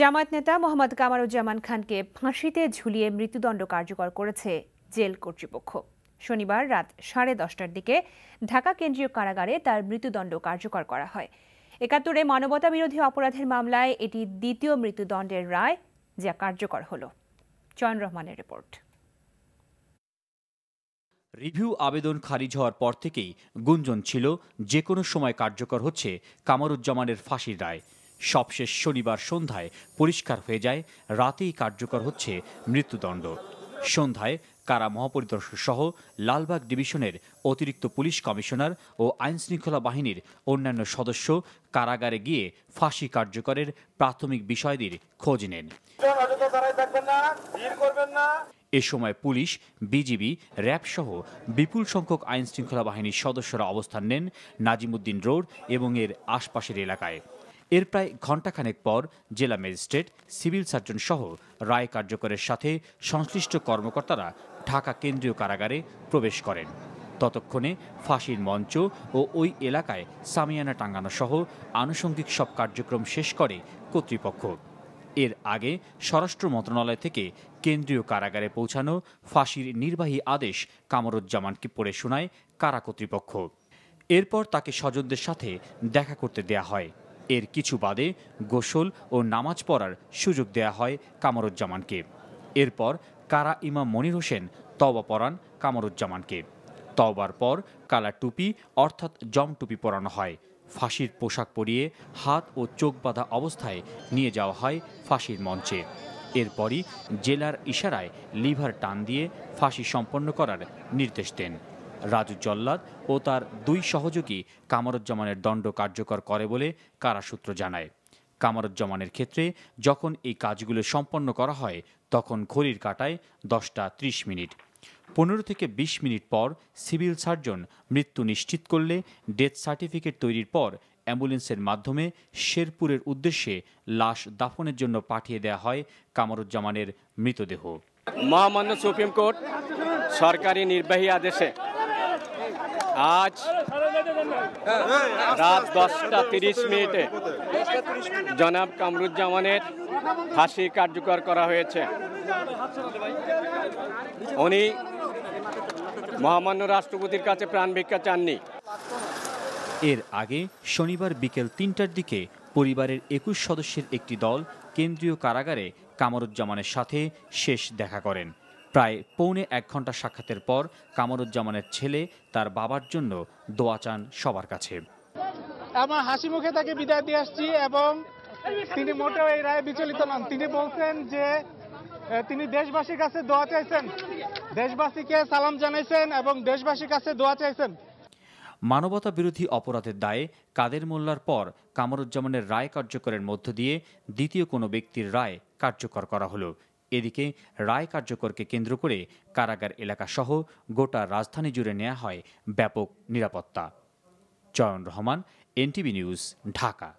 জামায়াত নেতা মোহাম্মদ কামারুজ্জামান খানকে ফাঁসিতে ঝুলিয়ে মৃত্যুদণ্ড কার্যকর করেছে জেল কর্তৃপক্ষ শনিবার রাত সাড়ে দশটার দিকে ঢাকা কেন্দ্রীয় কারাগারে তার মৃত্যুদণ্ড কার্যকর করা হয় একাত্তরে মানবতা বিরোধী অপরাধের মামলায় এটি দ্বিতীয় মৃত্যুদণ্ডের রায় যা কার্যকর হল চয়ন রহমানের রিপোর্ট রিভিউ আবেদন খারিজ হওয়ার পর থেকেই গুঞ্জন ছিল যে কোনো সময় কার্যকর হচ্ছে কামারুজ্জামানের ফাঁসির রায় সবশেষ শনিবার সন্ধ্যায় পরিষ্কার হয়ে যায় রাতেই কার্যকর হচ্ছে মৃত্যুদণ্ড সন্ধ্যায় কারা মহাপরিদর্শক সহ লালবাগ ডিভিশনের অতিরিক্ত পুলিশ কমিশনার ও আইনশৃঙ্খলা বাহিনীর অন্যান্য সদস্য কারাগারে গিয়ে ফাঁসি কার্যকরের প্রাথমিক বিষয়দের খোঁজ নেন এ সময় পুলিশ বিজিবি র্যাব সহ বিপুল সংখ্যক আইনশৃঙ্খলা বাহিনীর সদস্যরা অবস্থান নেন নাজিমুদ্দিন রোড এবং এর আশপাশের এলাকায় এর প্রায় ঘণ্টাখানেক পর জেলা ম্যাজিস্ট্রেট সিভিল সার্জন সহ রায় কার্যকরের সাথে সংশ্লিষ্ট কর্মকর্তারা ঢাকা কেন্দ্রীয় কারাগারে প্রবেশ করেন ততক্ষণে ফাঁসির মঞ্চ ও ওই এলাকায় সামিয়ানা টাঙ্গানো সহ আনুষঙ্গিক সব কার্যক্রম শেষ করে কর্তৃপক্ষ এর আগে স্বরাষ্ট্র মন্ত্রণালয় থেকে কেন্দ্রীয় কারাগারে পৌঁছানো ফাঁসির নির্বাহী আদেশ কামরুজ্জামানকে পড়ে শোনায় কারা কর্তৃপক্ষ এরপর তাকে স্বজনদের সাথে দেখা করতে দেয়া হয় এর কিছু বাদে গোসল ও নামাজ পড়ার সুযোগ দেয়া হয় কামরুজ্জামানকে এরপর কারা ইমাম মনির হোসেন তওবা পরান কামরুজ্জামানকে তওবার পর কালা টুপি অর্থাৎ জমটুপি পরানো হয় ফাঁসির পোশাক পরিয়ে হাত ও চোখ বাঁধা অবস্থায় নিয়ে যাওয়া হয় ফাঁসির মঞ্চে এরপরই জেলার ইশারায় লিভার টান দিয়ে ফাঁসি সম্পন্ন করার নির্দেশ দেন রাজু জল্লাদ ও তার দুই সহযোগী কামরুজ্জামানের দণ্ড কার্যকর করে বলে কারা সূত্র জানায় কামরুজ্জামানের ক্ষেত্রে যখন এই কাজগুলো সম্পন্ন করা হয় তখন ঘড়ির কাটায় দশটা ত্রিশ মিনিট পনেরো থেকে ২০ মিনিট পর সিভিল সার্জন মৃত্যু নিশ্চিত করলে ডেথ সার্টিফিকেট তৈরির পর অ্যাম্বুলেন্সের মাধ্যমে শেরপুরের উদ্দেশ্যে লাশ দাফনের জন্য পাঠিয়ে দেয়া হয় কামরুজ্জামানের মৃতদেহ মহামান্য সুপ্রিম কোর্ট সরকারি নির্বাহী আদেশে আজ রাত দশটা তিরিশ মিনিটে জনাব কামরুজ্জামানের ফাঁসি কার্যকর করা হয়েছে উনি মহামান্য রাষ্ট্রপতির কাছে প্রাণ ভিক্ষা চাননি এর আগে শনিবার বিকেল তিনটার দিকে পরিবারের একুশ সদস্যের একটি দল কেন্দ্রীয় কারাগারে কামরুজ্জামানের সাথে শেষ দেখা করেন প্রায় পৌনে এক ঘন্টা সাক্ষাতের পর কামরুজ্জামানের ছেলে তার বাবার জন্য দোয়া চান সবার কাছে আমার হাসি মুখে তাকে বিদায় দিয়ে আসছি এবং তিনি মোটেও এই রায়ে বিচলিত নন তিনি বলছেন যে তিনি দেশবাসীর কাছে দোয়া চাইছেন দেশবাসীকে সালাম জানাইছেন এবং দেশবাসীর কাছে দোয়া চাইছেন মানবতা বিরোধী অপরাধের দায়ে কাদের মোল্লার পর কামরুজ্জামানের রায় কার্যকরের মধ্য দিয়ে দ্বিতীয় কোনো ব্যক্তির রায় কার্যকর করা হলো এদিকে রায় কার্যকরকে কেন্দ্র করে কারাগার এলাকাসহ গোটা রাজধানী জুড়ে নেওয়া হয় ব্যাপক নিরাপত্তা চয়ন রহমান এনটিভি নিউজ ঢাকা